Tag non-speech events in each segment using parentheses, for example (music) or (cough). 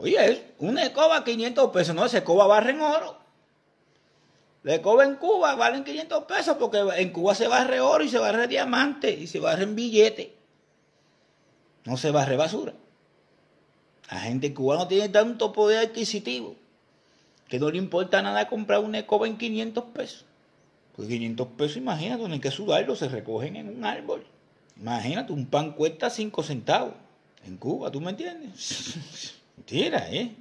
Oye, una escoba 500 pesos, no, esa escoba en oro. La escoba en Cuba valen 500 pesos porque en Cuba se barre oro y se barre diamante y se en billetes. No se barre basura. La gente Cuba no tiene tanto poder adquisitivo que no le importa nada comprar una escoba en 500 pesos. Pues 500 pesos, imagínate, no hay que sudarlo, se recogen en un árbol. Imagínate, un pan cuesta 5 centavos en Cuba, ¿tú me entiendes? (laughs) Mentira, ¿eh?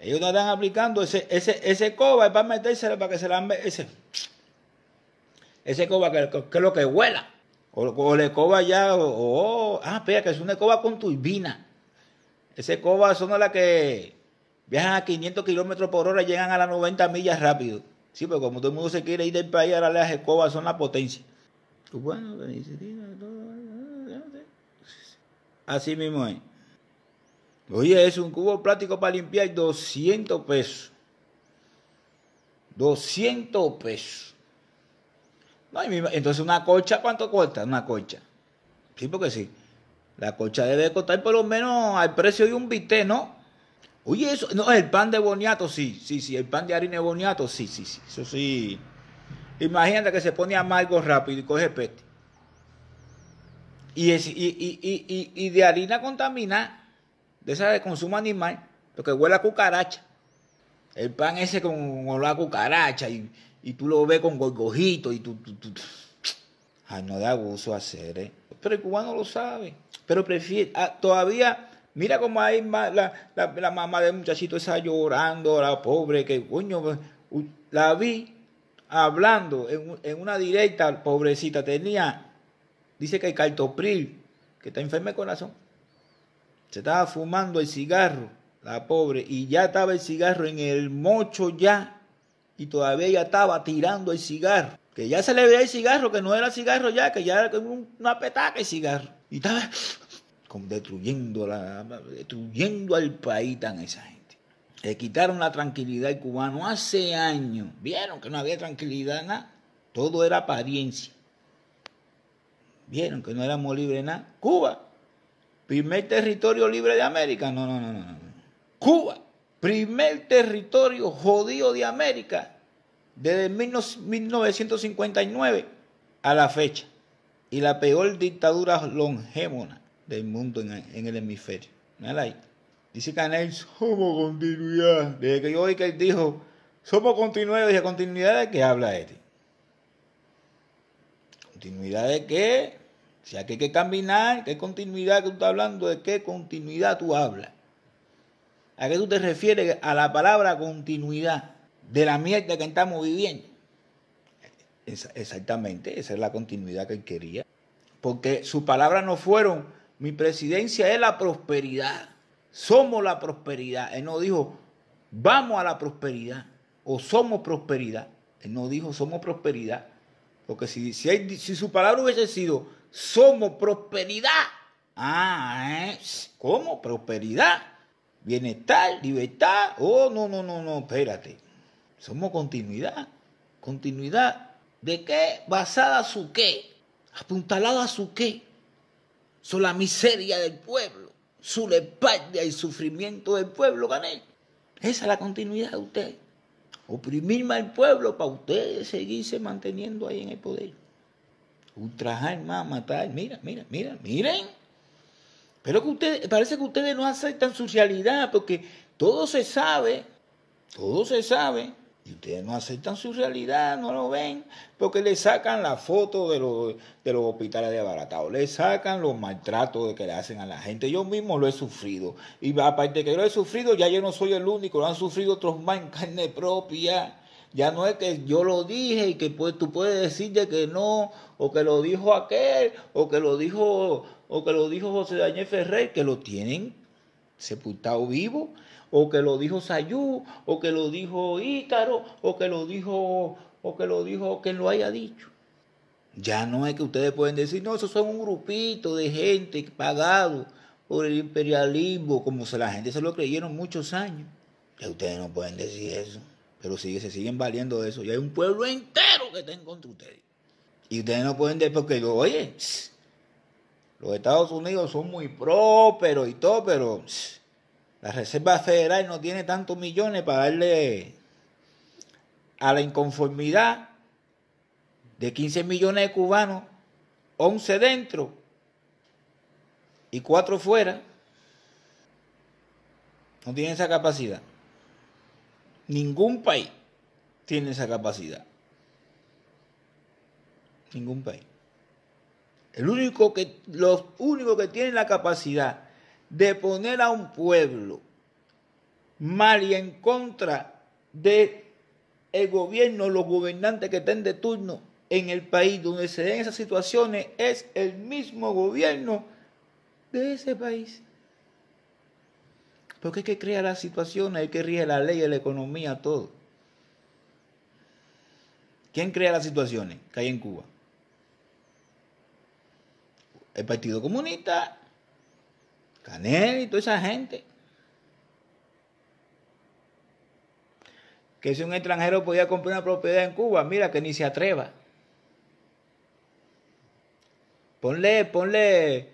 Ellos no están aplicando ese, ese, ese coba para metérselo para que se la ese, ese coba que, es lo que huela. O, la le ya, o, ah, espera, que es una escoba con turbina. Ese coba son las que viajan a 500 kilómetros por hora y llegan a las 90 millas rápido. Sí, pero como todo el mundo se quiere ir del país, ahora las escobas son la potencia. Bueno, Así mismo es. Oye, es un cubo plástico para limpiar 200 pesos. 200 pesos. entonces, ¿una colcha cuánto cuesta? Una colcha. Sí, porque sí. La colcha debe costar por lo menos al precio de un bité, ¿no? Oye, eso, no, el pan de boniato, sí, sí, sí, el pan de harina de boniato, sí, sí, sí, eso sí. Imagínate que se pone amargo rápido y coge peste. Y, y, y, y, y de harina contaminada de esa de consumo animal, lo que huele a cucaracha. El pan ese con olor a cucaracha y, tú lo ves con gorgojito y tú, Ay, no da gusto hacer, ¿eh? Pero el cubano lo sabe. Pero prefiere, ah, todavía, mira cómo hay más la, mamá del muchachito esa llorando, la pobre, que coño, pues, la vi hablando en, una directa, pobrecita, tenía, dice que hay cartopril, que está enferma de corazón, se estaba fumando el cigarro, la pobre, y ya estaba el cigarro en el mocho ya, y todavía ya estaba tirando el cigarro. Que ya se le veía el cigarro, que no era cigarro ya, que ya era una petaca el cigarro. Y estaba destruyendo, la, destruyendo al país tan esa gente. Le quitaron la tranquilidad al cubano hace años. Vieron que no había tranquilidad, nada. Todo era apariencia. Vieron que no éramos libres, nada. Cuba Primer territorio libre de América. No, no, no, no. Cuba, primer territorio jodido de América desde 1959 a la fecha. Y la peor dictadura longémona del mundo en, el hemisferio. Dice Canel, somos continuidad. Desde que yo oí que él dijo, somos continuidad, dije, ¿continuidad de qué habla este? ¿Continuidad de qué? O sea, que hay que caminar, qué continuidad que tú estás hablando, de qué continuidad tú hablas. ¿A qué tú te refieres a la palabra continuidad de la mierda que estamos viviendo? Exactamente, esa es la continuidad que él quería. Porque sus palabras no fueron, mi presidencia es la prosperidad, somos la prosperidad. Él no dijo, vamos a la prosperidad o somos prosperidad. Él no dijo, somos prosperidad. Porque si, si su palabra hubiese sido, somos prosperidad. Ah, eh. ¿cómo? Prosperidad, bienestar, libertad. Oh, no, no, no, no, espérate. Somos continuidad. Continuidad. ¿De qué? Basada su qué. Apuntalada su qué. Son la miseria del pueblo. Su la espalda y sufrimiento del pueblo, gané. Esa es la continuidad de usted. Oprimirme al pueblo para ustedes seguirse manteniendo ahí en el poder ultrajar más, matar, mira, mira, mira, miren. Pero que ustedes, parece que ustedes no aceptan su realidad porque todo se sabe, todo se sabe, y ustedes no aceptan su realidad, no lo ven, porque le sacan la foto de los, de los hospitales de abaratados, le sacan los maltratos que le hacen a la gente. Yo mismo lo he sufrido. Y aparte de que lo he sufrido, ya yo no soy el único, lo han sufrido otros más en carne propia. Ya no es que yo lo dije y que pues, tú puedes decir que no, o que lo dijo aquel, o que lo dijo, o que lo dijo José Daniel Ferrer, que lo tienen sepultado vivo, o que lo dijo Sayú, o que lo dijo Ícaro, o que lo dijo, o que lo dijo quien lo haya dicho. Ya no es que ustedes pueden decir, no, esos son un grupito de gente pagado por el imperialismo, como se la gente se lo creyeron muchos años. ustedes no pueden decir eso pero sigue, se siguen valiendo de eso. Y hay un pueblo entero que está en contra de ustedes. Y ustedes no pueden decir, porque, oye, (sniffs) los Estados Unidos son muy prósperos y todo, pero (sniffs) la Reserva Federal no tiene tantos millones para darle a la inconformidad de 15 millones de cubanos, 11 dentro y 4 fuera. No tienen esa capacidad. Ningún país tiene esa capacidad. Ningún país. El único que, los únicos que tienen la capacidad de poner a un pueblo mal y en contra de el gobierno, los gobernantes que estén de turno en el país donde se den esas situaciones, es el mismo gobierno de ese país. Porque es que crea las situaciones, hay que rige la ley, la economía, todo. ¿Quién crea las situaciones que hay en Cuba? El Partido Comunista, Canel y toda esa gente. Que si un extranjero podía comprar una propiedad en Cuba, mira que ni se atreva. Ponle, ponle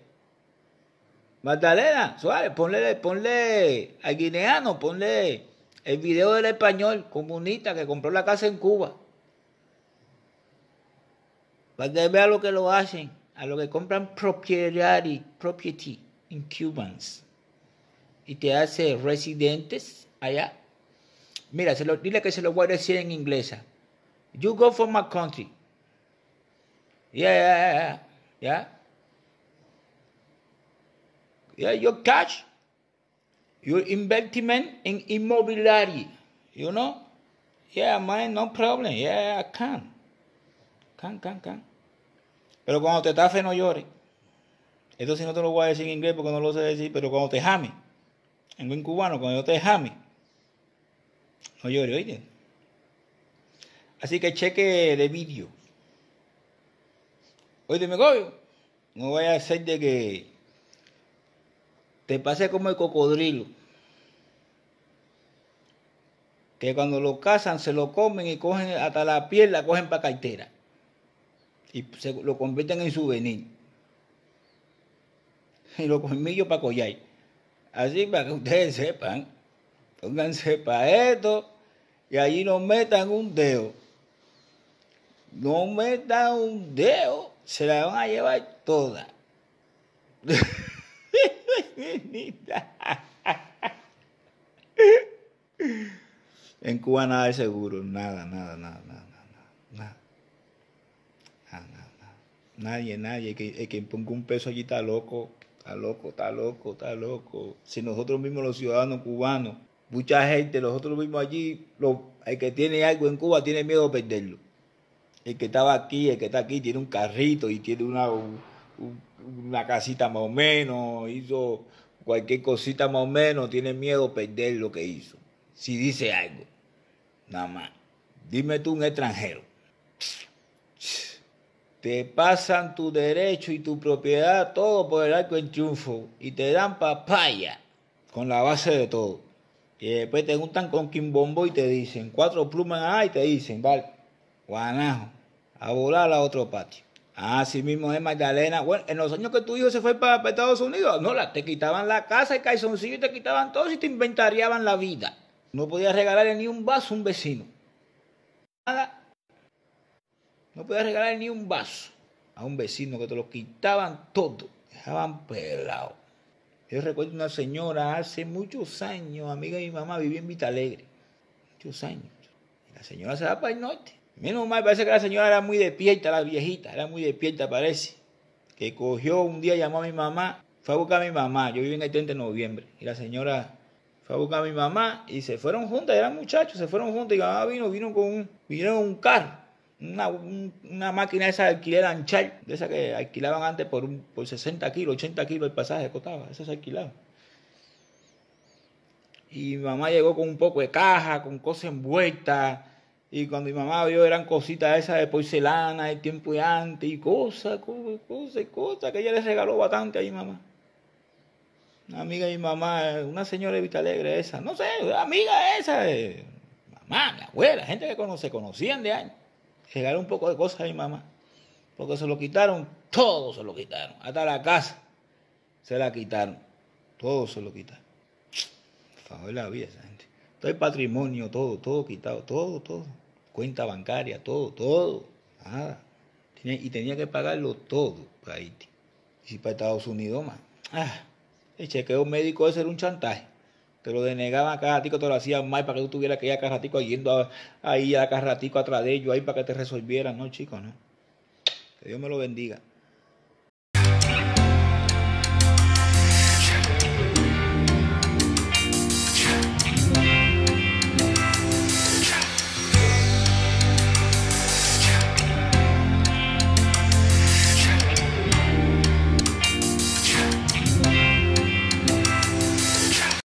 Magdalena, Suárez, ponle, ponle al guineano, ponle el video del español comunista que compró la casa en Cuba. Para que vea lo que lo hacen, a lo que compran propiedad y property en Cubans. Y te hace residentes allá. Mira, se lo, dile que se lo voy a decir en inglesa. You go for my country. Yeah, yeah, yeah. yeah yeah, your cash, your investment in immobiliary, you know? Yeah, man, no problem. Yeah, I can. Can, can, can. Pero cuando te tafe no llores. Esto sí no te lo voy a decir en inglés porque no lo sé decir, pero cuando te jame, en buen cubano, cuando yo te jame, no llores, oye. Así que cheque de vídeo. Oye, me coño. No voy a hacer de que te pase como el cocodrilo. Que cuando lo cazan, se lo comen y cogen hasta la piel, la cogen para cartera. Y se lo convierten en souvenir. (laughs) Y lo colmillos para collar. Así para que ustedes sepan. Pónganse para esto y allí no metan un dedo. No metan un dedo, se la van a llevar toda. (laughs) En Cuba nada es seguro, nada, nada, nada, nada, nada, nada, Nadie, nadie, el que, que ponga un peso allí está loco, está loco, está loco, está loco. Si nosotros mismos los ciudadanos cubanos, mucha gente, nosotros mismos allí, el que tiene algo en Cuba tiene miedo a perderlo. El que estaba aquí, el que está aquí, tiene un carrito y tiene una, una casita más o menos, hizo cualquier cosita más o menos, tiene miedo perder lo que hizo. Si dice algo, nada más. Dime tú un extranjero. Te pasan tu derecho y tu propiedad todo por el arco en triunfo y te dan papaya con la base de todo. Y después te juntan con bombo y te dicen cuatro plumas ahí y te dicen, vale, guanajo, a volar a otro patio. Así mismo es Magdalena. Bueno, en los años que tu hijo se fue para, Estados Unidos, no, la, te quitaban la casa, el calzoncillo, te quitaban todo y te inventariaban la vida. No podías regalarle ni un vaso a un vecino. Nada. No podías regalarle ni un vaso a un vecino que te lo quitaban todo. Dejaban pelado. Yo recuerdo una señora hace muchos años, amiga de mi mamá, vivía en Alegre, Muchos años. la señora se va para el norte. Menos mal, parece que la señora era muy despierta, la viejita, era muy despierta, parece. Que cogió un día, llamó a mi mamá, fue a buscar a mi mamá. Yo viví en el 30 de noviembre. Y la señora fue a buscar a mi mamá y se fueron juntas, eran muchachos, se fueron juntas. Y mi mamá vino, vino con un, vino carro, una, una máquina esa de alquiler anchar, de esa que alquilaban antes por, un, por 60 kilos, 80 kilos el pasaje costaba, esa se alquilaba. Y mi mamá llegó con un poco de caja, con cosas envueltas y cuando mi mamá vio eran cositas esas de porcelana, el tiempo y antes, y cosas, cosas, cosas, cosas, que ella les regaló bastante a mi mamá. Una amiga de mi mamá, una señora de Vitalegre esa, no sé, amiga esa, de eh, mamá, mi abuela, gente que conoce, conocían de años. Regaló un poco de cosas a mi mamá, porque se lo quitaron, todo se lo quitaron, hasta la casa se la quitaron, todo se lo quitaron. Por la vida esa gente. Todo el patrimonio, todo, todo quitado, todo, todo cuenta bancaria, todo, todo, nada. y tenía que pagarlo todo para Y para Estados Unidos más. Ah, el chequeo médico ese era un chantaje. Te lo denegaban a cada te lo hacían mal para que tú tuvieras que ir a carratico yendo ahí a carratico atrás de ellos, ahí para que te resolvieran. No, chicos, no. Que Dios me lo bendiga.